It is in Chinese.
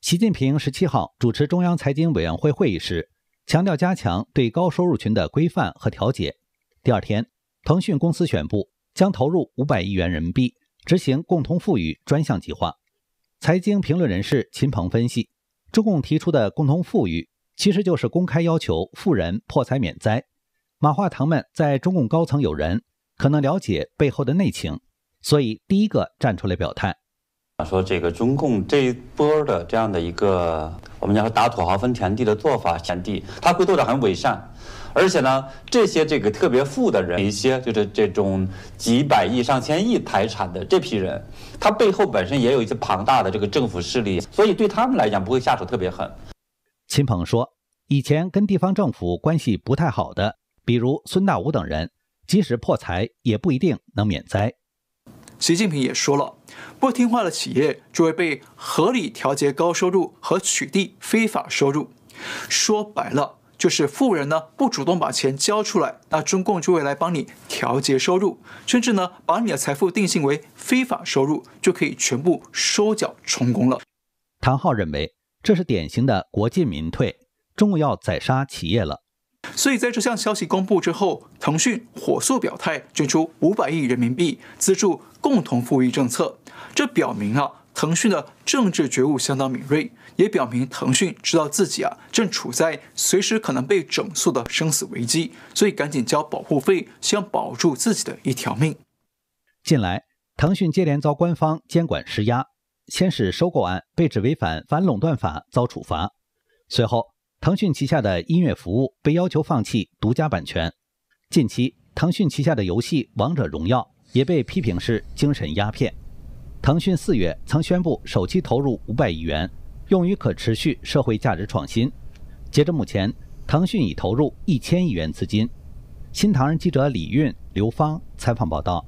习近平十七号主持中央财经委员会会议时，强调加强对高收入群的规范和调节。第二天，腾讯公司宣布将投入五百亿元人民币执行共同富裕专项计划。财经评论人士秦鹏分析，中共提出的共同富裕其实就是公开要求富人破财免灾。马化腾们在中共高层有人，可能了解背后的内情，所以第一个站出来表态。说这个中共这一波的这样的一个，我们叫打土豪分田地的做法，田地他会做的很伪善，而且呢，这些这个特别富的人，一些就是这种几百亿上千亿财产的这批人，他背后本身也有一些庞大的这个政府势力，所以对他们来讲不会下手特别狠。秦鹏说，以前跟地方政府关系不太好的，比如孙大武等人，即使破财也不一定能免灾。习近平也说了，不听话的企业就会被合理调节高收入和取缔非法收入。说白了，就是富人呢不主动把钱交出来，那中共就会来帮你调节收入，甚至呢把你的财富定性为非法收入，就可以全部收缴充公了。唐浩认为这是典型的国进民退，中共要宰杀企业了。所以，在这项消息公布之后，腾讯火速表态，捐出五百亿人民币资助共同富裕政策。这表明啊，腾讯的政治觉悟相当敏锐，也表明腾讯知道自己啊正处在随时可能被整肃的生死危机，所以赶紧交保护费，想保住自己的一条命。近来，腾讯接连遭官方监管施压，先是收购案被指违反反垄断法遭处罚，随后。腾讯旗下的音乐服务被要求放弃独家版权。近期，腾讯旗下的游戏《王者荣耀》也被批评是精神鸦片。腾讯四月曾宣布，首期投入五百亿元用于可持续社会价值创新。截至目前，腾讯已投入一千亿元资金。新唐人记者李运、刘芳采访报道。